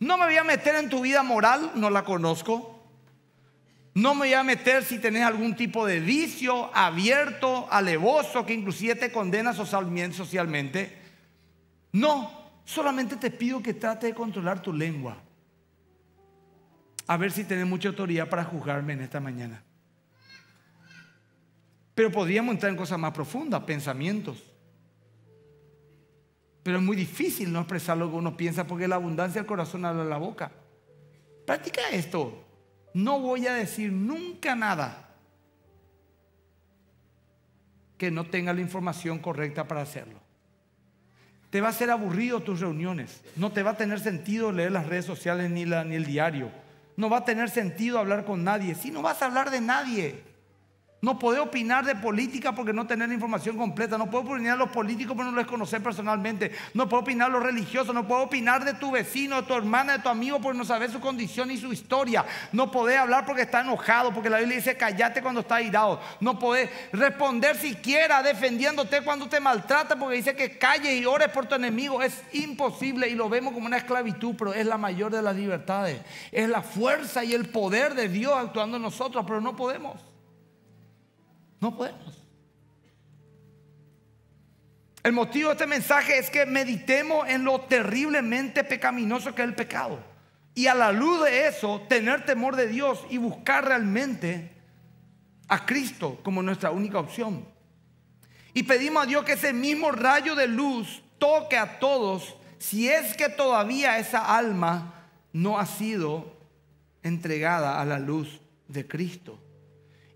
No me voy a meter en tu vida moral, no la conozco. No me voy a meter si tenés algún tipo de vicio abierto, alevoso, que inclusive te condena socialmente. No, solamente te pido que trate de controlar tu lengua. A ver si tenés mucha autoridad para juzgarme en esta mañana. Pero podríamos entrar en cosas más profundas, pensamientos. Pero es muy difícil no expresar lo que uno piensa porque la abundancia del corazón habla la boca. Practica esto. No voy a decir nunca nada que no tenga la información correcta para hacerlo. Te va a ser aburrido tus reuniones. No te va a tener sentido leer las redes sociales ni, la, ni el diario. No va a tener sentido hablar con nadie. Si no vas a hablar de nadie. No puede opinar de política porque no tener la información completa. No puedo opinar de los políticos porque no los conocer personalmente. No puedo opinar de los religiosos. No puedo opinar de tu vecino, de tu hermana, de tu amigo porque no sabes su condición y su historia. No podés hablar porque está enojado, porque la Biblia dice callate cuando está airado. No podés responder siquiera defendiéndote cuando te maltrata porque dice que calles y ores por tu enemigo. Es imposible y lo vemos como una esclavitud, pero es la mayor de las libertades. Es la fuerza y el poder de Dios actuando en nosotros, pero no podemos. No podemos. El motivo de este mensaje es que meditemos en lo terriblemente pecaminoso que es el pecado. Y a la luz de eso, tener temor de Dios y buscar realmente a Cristo como nuestra única opción. Y pedimos a Dios que ese mismo rayo de luz toque a todos si es que todavía esa alma no ha sido entregada a la luz de Cristo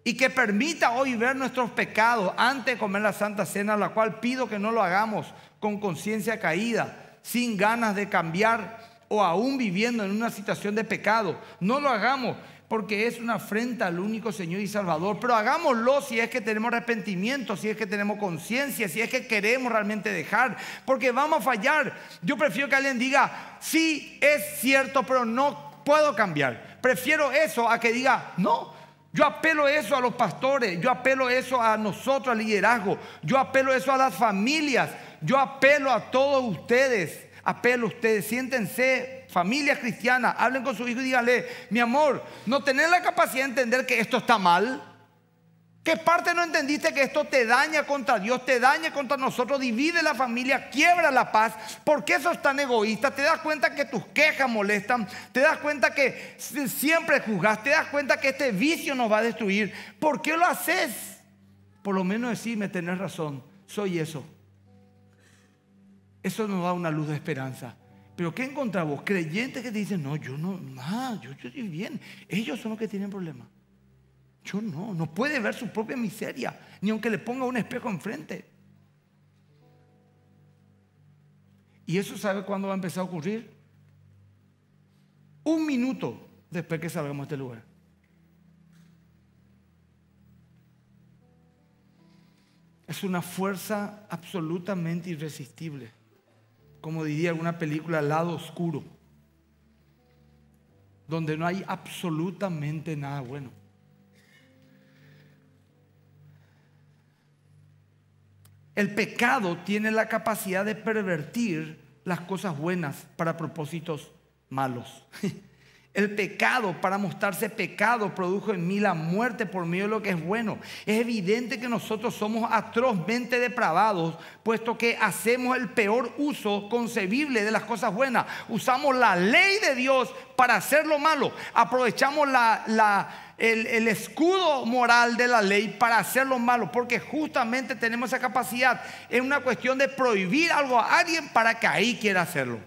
y que permita hoy ver nuestros pecados antes de comer la Santa Cena, la cual pido que no lo hagamos con conciencia caída, sin ganas de cambiar o aún viviendo en una situación de pecado. No lo hagamos porque es una afrenta al único Señor y Salvador, pero hagámoslo si es que tenemos arrepentimiento, si es que tenemos conciencia, si es que queremos realmente dejar, porque vamos a fallar. Yo prefiero que alguien diga, sí, es cierto, pero no puedo cambiar. Prefiero eso a que diga, no, yo apelo eso a los pastores, yo apelo eso a nosotros, al liderazgo, yo apelo eso a las familias, yo apelo a todos ustedes, apelo a ustedes, siéntense, familia cristiana, hablen con su hijo y díganle, mi amor, no tenés la capacidad de entender que esto está mal, ¿Qué parte no entendiste que esto te daña contra Dios, te daña contra nosotros, divide la familia, quiebra la paz? ¿Por qué sos tan egoísta? ¿Te das cuenta que tus quejas molestan? ¿Te das cuenta que siempre juzgas? ¿Te das cuenta que este vicio nos va a destruir? ¿Por qué lo haces? Por lo menos decime, tenés razón, soy eso. Eso nos da una luz de esperanza. Pero ¿qué encontramos? Creyentes que te dicen, no, yo no, nada, ah, yo estoy bien. Ellos son los que tienen problemas no, no puede ver su propia miseria, ni aunque le ponga un espejo enfrente. ¿Y eso sabe cuándo va a empezar a ocurrir? Un minuto después que salgamos de este lugar. Es una fuerza absolutamente irresistible. Como diría alguna película, lado oscuro. Donde no hay absolutamente nada bueno. El pecado tiene la capacidad de pervertir las cosas buenas para propósitos malos. El pecado, para mostrarse pecado, produjo en mí la muerte por medio de lo que es bueno. Es evidente que nosotros somos atrozmente depravados, puesto que hacemos el peor uso concebible de las cosas buenas. Usamos la ley de Dios para hacer lo malo. Aprovechamos la, la el, escudo moral de la ley para hacer lo malo, porque justamente tenemos esa capacidad. Es una cuestión de prohibir algo a alguien para que ahí quiera hacerlo.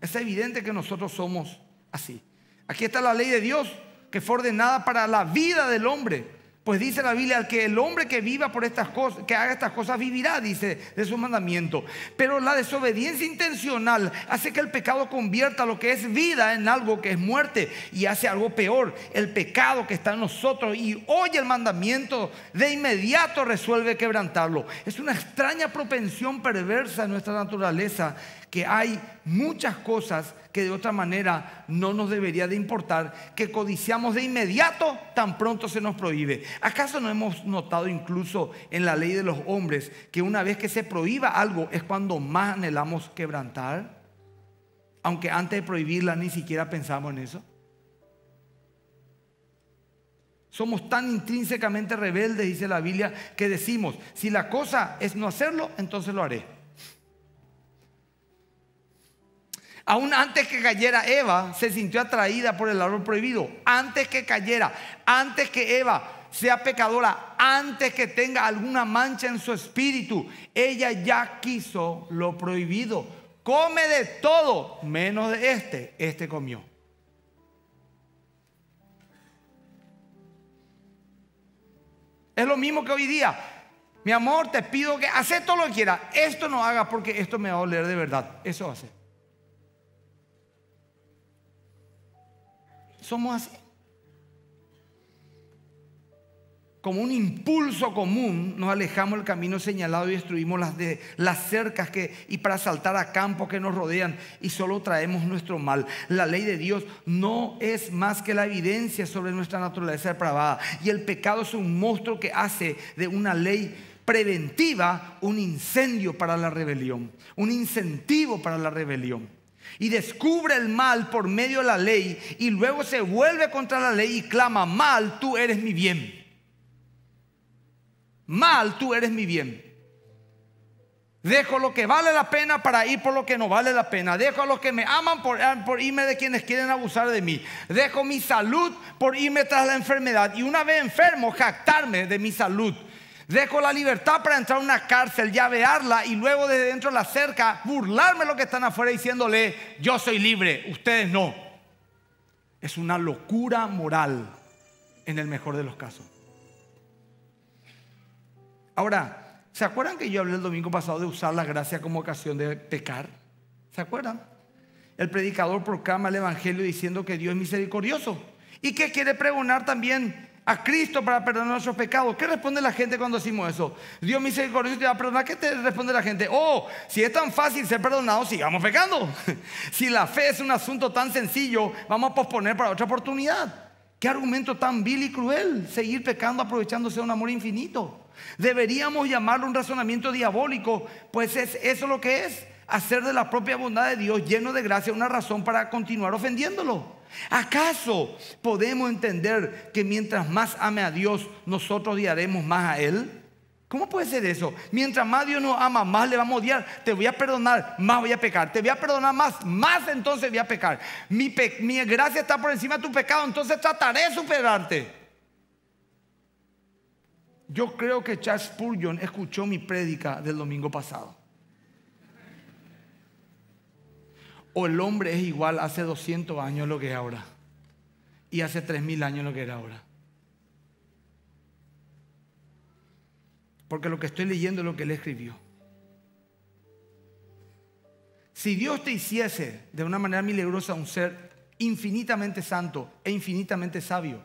Es evidente que nosotros somos así. Aquí está la ley de Dios que fue ordenada para la vida del hombre. Pues dice la Biblia, que el hombre que viva por estas cosas, que haga estas cosas, vivirá, dice, de su mandamiento. Pero la desobediencia intencional hace que el pecado convierta lo que es vida en algo que es muerte y hace algo peor. El pecado que está en nosotros y oye el mandamiento, de inmediato resuelve quebrantarlo. Es una extraña propensión perversa en nuestra naturaleza que hay muchas cosas que de otra manera no nos debería de importar, que codiciamos de inmediato tan pronto se nos prohíbe. ¿Acaso no hemos notado incluso en la ley de los hombres que una vez que se prohíba algo es cuando más anhelamos quebrantar? Aunque antes de prohibirla ni siquiera pensamos en eso. Somos tan intrínsecamente rebeldes, dice la Biblia, que decimos, si la cosa es no hacerlo, entonces lo haré. Aún antes que cayera Eva, se sintió atraída por el árbol prohibido. Antes que cayera, antes que Eva sea pecadora, antes que tenga alguna mancha en su espíritu, ella ya quiso lo prohibido. Come de todo, menos de este. Este comió. Es lo mismo que hoy día. Mi amor, te pido que haces todo lo que quieras. Esto no hagas porque esto me va a oler de verdad. Eso hace. Somos así. Como un impulso común, nos alejamos del camino señalado y destruimos las, las cercas que, y para saltar a campos que nos rodean y solo traemos nuestro mal. La ley de Dios no es más que la evidencia sobre nuestra naturaleza depravada y el pecado es un monstruo que hace de una ley preventiva un incendio para la rebelión, un incentivo para la rebelión y descubre el mal por medio de la ley y luego se vuelve contra la ley y clama, mal tú eres mi bien. Mal tú eres mi bien. Dejo lo que vale la pena para ir por lo que no vale la pena. Dejo a los que me aman por, ah, por irme de quienes quieren abusar de mí. Dejo mi salud por irme tras la enfermedad. Y una vez enfermo, jactarme de mi salud Dejo la libertad para entrar a una cárcel, llavearla y luego desde dentro la cerca burlarme lo que están afuera diciéndole, yo soy libre, ustedes no. Es una locura moral en el mejor de los casos. Ahora, ¿se acuerdan que yo hablé el domingo pasado de usar la gracia como ocasión de pecar? ¿Se acuerdan? El predicador proclama el Evangelio diciendo que Dios es misericordioso y que quiere pregonar también a Cristo para perdonar nuestros pecados. ¿Qué responde la gente cuando decimos eso? Dios misericordioso te va a perdonar. ¿Qué te responde la gente? Oh, si es tan fácil ser perdonado, sigamos pecando. si la fe es un asunto tan sencillo, vamos a posponer para otra oportunidad. Qué argumento tan vil y cruel, seguir pecando aprovechándose de un amor infinito. Deberíamos llamarlo un razonamiento diabólico, pues es eso lo que es, hacer de la propia bondad de Dios lleno de gracia una razón para continuar ofendiéndolo. ¿Acaso podemos entender que mientras más ame a Dios, nosotros odiaremos más a Él? ¿Cómo puede ser eso? Mientras más Dios nos ama, más le vamos a odiar. Te voy a perdonar, más voy a pecar. Te voy a perdonar más, más entonces voy a pecar. Mi, mi gracia está por encima de tu pecado, entonces trataré de superarte. Yo creo que Charles Spurgeon escuchó mi prédica del domingo pasado. o el hombre es igual hace 200 años lo que es ahora y hace 3.000 años lo que era ahora. Porque lo que estoy leyendo es lo que él escribió. Si Dios te hiciese de una manera milagrosa un ser infinitamente santo e infinitamente sabio,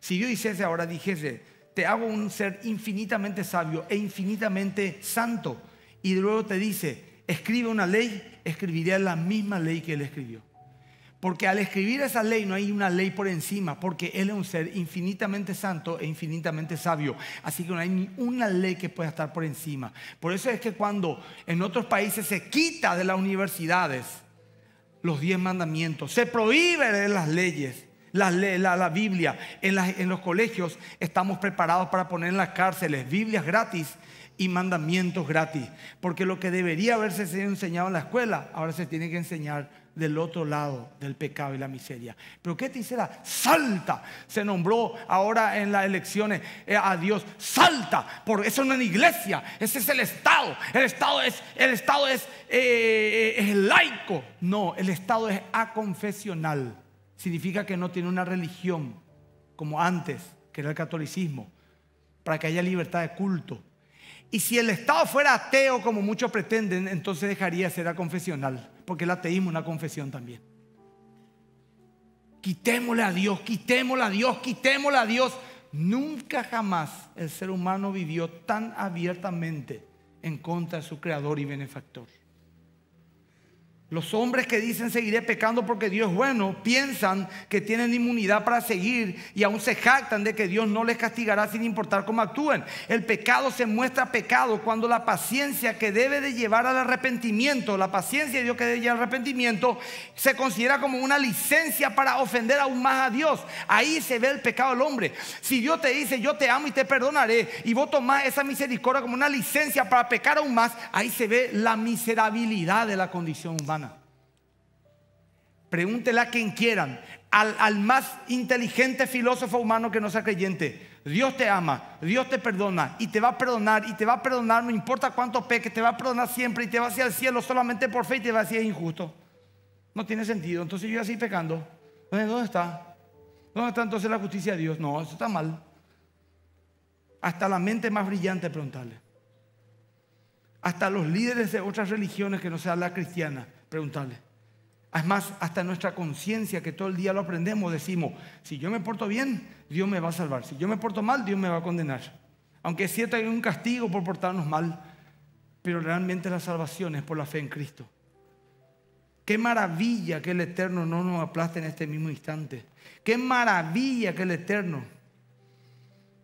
si Dios hiciese ahora, dijese, te hago un ser infinitamente sabio e infinitamente santo, y luego te dice, escribe una ley, escribiría la misma ley que él escribió. Porque al escribir esa ley no hay una ley por encima, porque Él es un ser infinitamente santo e infinitamente sabio. Así que no hay ni una ley que pueda estar por encima. Por eso es que cuando en otros países se quita de las universidades los diez mandamientos, se prohíben las leyes, la, Biblia, en los colegios estamos preparados para poner en las cárceles Biblias gratis y mandamientos gratis. Porque lo que debería haberse enseñado en la escuela, ahora se tiene que enseñar del otro lado del pecado y la miseria. Pero ¿qué te hiciera? Salta. Se nombró ahora en las elecciones eh, a Dios. Salta. Porque eso no es una iglesia. Ese es el Estado. El Estado es, el Estado es eh, eh, laico. No, el Estado es aconfesional. Significa que no tiene una religión como antes, que era el catolicismo, para que haya libertad de culto y si el Estado fuera ateo, como muchos pretenden, entonces dejaría de ser confesional, porque el ateísmo es una confesión también. Quitémosle a Dios, quitémosle a Dios, quitémosle a Dios. Nunca jamás el ser humano vivió tan abiertamente en contra de su creador y benefactor. Los hombres que dicen seguiré pecando porque Dios es bueno, piensan que tienen inmunidad para seguir y aún se jactan de que Dios no les castigará sin importar cómo actúen. El pecado se muestra pecado cuando la paciencia que debe de llevar al arrepentimiento, la paciencia de Dios que debe llevar al arrepentimiento, se considera como una licencia para ofender aún más a Dios. Ahí se ve el pecado del hombre. Si Dios te dice yo te amo y te perdonaré y vos tomás esa misericordia como una licencia para pecar aún más, ahí se ve la miserabilidad de la condición humana. Pregúntele a quien quieran, al, al, más inteligente filósofo humano que no sea creyente. Dios te ama, Dios te perdona y te va a perdonar y te va a perdonar, no importa cuánto peques, te va a perdonar siempre y te va hacia el cielo solamente por fe y te va es injusto. No tiene sentido. Entonces yo así pecando. ¿Dónde está? ¿Dónde está entonces la justicia de Dios? No, eso está mal. Hasta la mente más brillante preguntarle. Hasta los líderes de otras religiones que no sean la cristiana pregúntale, más, hasta nuestra conciencia, que todo el día lo aprendemos, decimos, si yo me porto bien, Dios me va a salvar. Si yo me porto mal, Dios me va a condenar. Aunque es cierto que hay un castigo por portarnos mal, pero realmente la salvación es por la fe en Cristo. Qué maravilla que el Eterno no nos aplaste en este mismo instante. Qué maravilla que el Eterno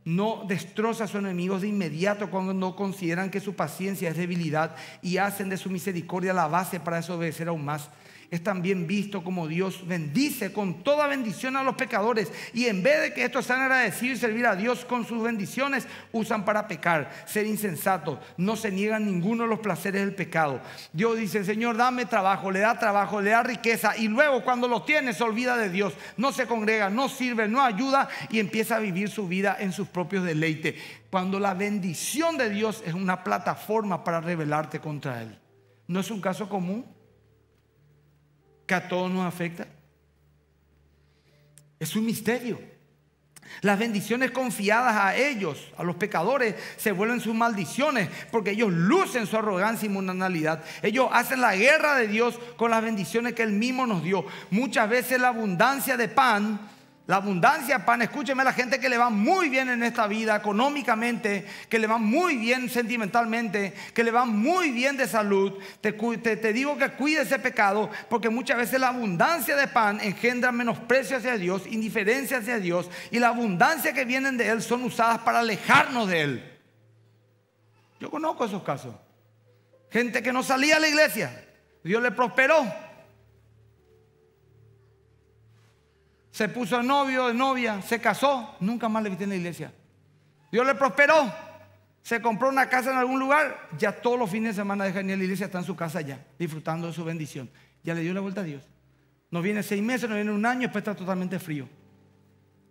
no destroza a sus enemigos de inmediato cuando no consideran que su paciencia es debilidad y hacen de su misericordia la base para desobedecer aún más es también visto como Dios bendice con toda bendición a los pecadores. Y en vez de que estos sean agradecidos y servir a Dios con sus bendiciones, usan para pecar, ser insensatos. No se niegan ninguno de los placeres del pecado. Dios dice, Señor, dame trabajo, le da trabajo, le da riqueza. Y luego cuando lo tiene se olvida de Dios. No se congrega, no sirve, no ayuda y empieza a vivir su vida en sus propios deleites. Cuando la bendición de Dios es una plataforma para rebelarte contra Él. ¿No es un caso común? que a todos nos afecta? Es un misterio. Las bendiciones confiadas a ellos, a los pecadores, se vuelven sus maldiciones porque ellos lucen su arrogancia y mundanalidad. Ellos hacen la guerra de Dios con las bendiciones que Él mismo nos dio. Muchas veces la abundancia de pan la abundancia, pan, escúcheme, la gente que le va muy bien en esta vida económicamente, que le va muy bien sentimentalmente, que le va muy bien de salud. Te, te, digo que cuide ese pecado, porque muchas veces la abundancia de pan engendra menosprecio hacia Dios, indiferencia hacia Dios, y la abundancia que vienen de Él son usadas para alejarnos de Él. Yo conozco esos casos. Gente que no salía a la iglesia, Dios le prosperó, se puso novio, de novia, se casó, nunca más le viste en la iglesia. Dios le prosperó, se compró una casa en algún lugar, ya todos los fines de semana deja en la iglesia, está en su casa ya, disfrutando de su bendición. Ya le dio la vuelta a Dios. No viene seis meses, no viene un año, después está totalmente frío.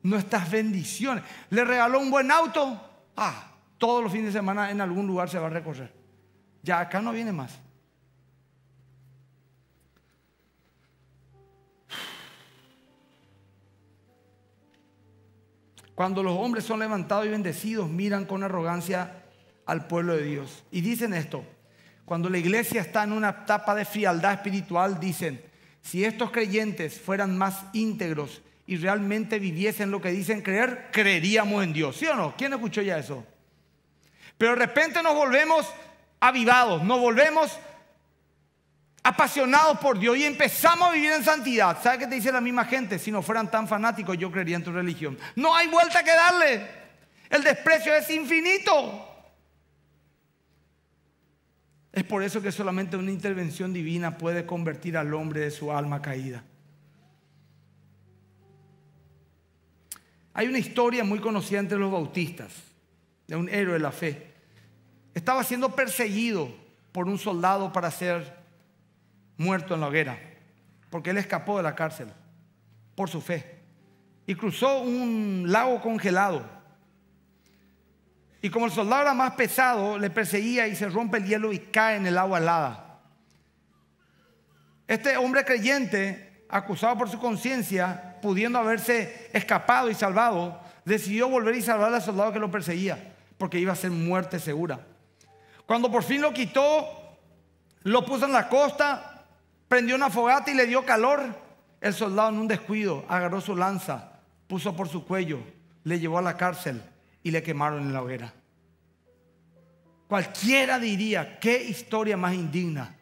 Nuestras bendiciones. Le regaló un buen auto, ah, todos los fines de semana en algún lugar se va a recorrer. Ya acá no viene más. Cuando los hombres son levantados y bendecidos, miran con arrogancia al pueblo de Dios. Y dicen esto, cuando la iglesia está en una etapa de frialdad espiritual, dicen, si estos creyentes fueran más íntegros y realmente viviesen lo que dicen creer, creeríamos en Dios. ¿Sí o no? ¿Quién escuchó ya eso? Pero de repente nos volvemos avivados, nos volvemos apasionados por Dios y empezamos a vivir en santidad, ¿Sabes qué te dice la misma gente? Si no fueran tan fanáticos, yo creería en tu religión. No hay vuelta que darle. El desprecio es infinito. Es por eso que solamente una intervención divina puede convertir al hombre de su alma caída. Hay una historia muy conocida entre los bautistas, de un héroe de la fe. Estaba siendo perseguido por un soldado para ser muerto en la hoguera, porque él escapó de la cárcel por su fe. Y cruzó un lago congelado. Y como el soldado era más pesado, le perseguía y se rompe el hielo y cae en el agua helada. Este hombre creyente, acusado por su conciencia, pudiendo haberse escapado y salvado, decidió volver y salvar al soldado que lo perseguía, porque iba a ser muerte segura. Cuando por fin lo quitó, lo puso en la costa, prendió una fogata y le dio calor. El soldado en un descuido agarró su lanza, puso por su cuello, le llevó a la cárcel y le quemaron en la hoguera. Cualquiera diría, qué historia más indigna,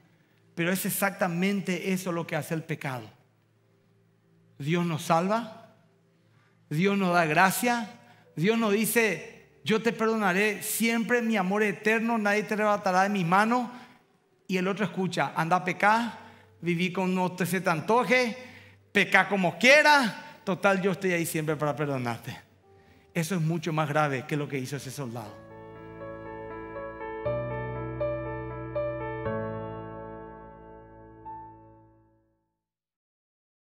pero es exactamente eso lo que hace el pecado. Dios nos salva, Dios nos da gracia, Dios nos dice, yo te perdonaré siempre mi amor eterno, nadie te arrebatará de mi mano. Y el otro escucha, anda a pecar, viví con te se te antoje, peca como quiera, total yo estoy ahí siempre para perdonarte. Eso es mucho más grave que lo que hizo ese soldado.